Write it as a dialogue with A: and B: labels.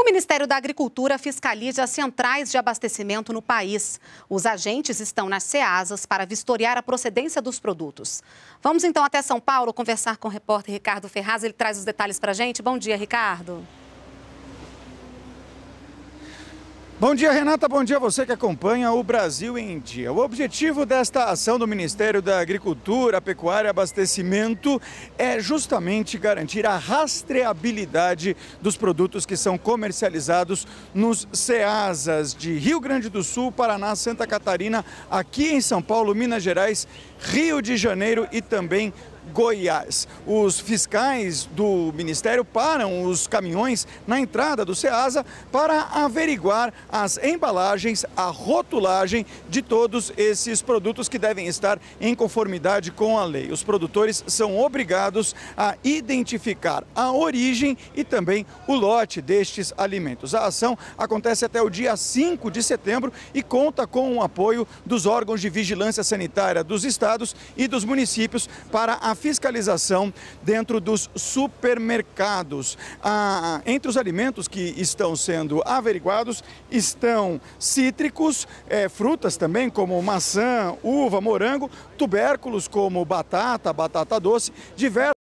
A: O Ministério da Agricultura fiscaliza as centrais de abastecimento no país. Os agentes estão nas CEASAs para vistoriar a procedência dos produtos. Vamos então até São Paulo conversar com o repórter Ricardo Ferraz. Ele traz os detalhes para a gente. Bom dia, Ricardo.
B: Bom dia, Renata. Bom dia a você que acompanha o Brasil em Dia. O objetivo desta ação do Ministério da Agricultura, Pecuária e Abastecimento é justamente garantir a rastreabilidade dos produtos que são comercializados nos CEASAs de Rio Grande do Sul, Paraná, Santa Catarina, aqui em São Paulo, Minas Gerais, Rio de Janeiro e também Goiás. Os fiscais do Ministério param os caminhões na entrada do SEASA para averiguar as embalagens, a rotulagem de todos esses produtos que devem estar em conformidade com a lei. Os produtores são obrigados a identificar a origem e também o lote destes alimentos. A ação acontece até o dia 5 de setembro e conta com o apoio dos órgãos de vigilância sanitária dos estados e dos municípios para a fiscalização dentro dos supermercados. Ah, entre os alimentos que estão sendo averiguados estão cítricos, eh, frutas também, como maçã, uva, morango, tubérculos como batata, batata doce, diversos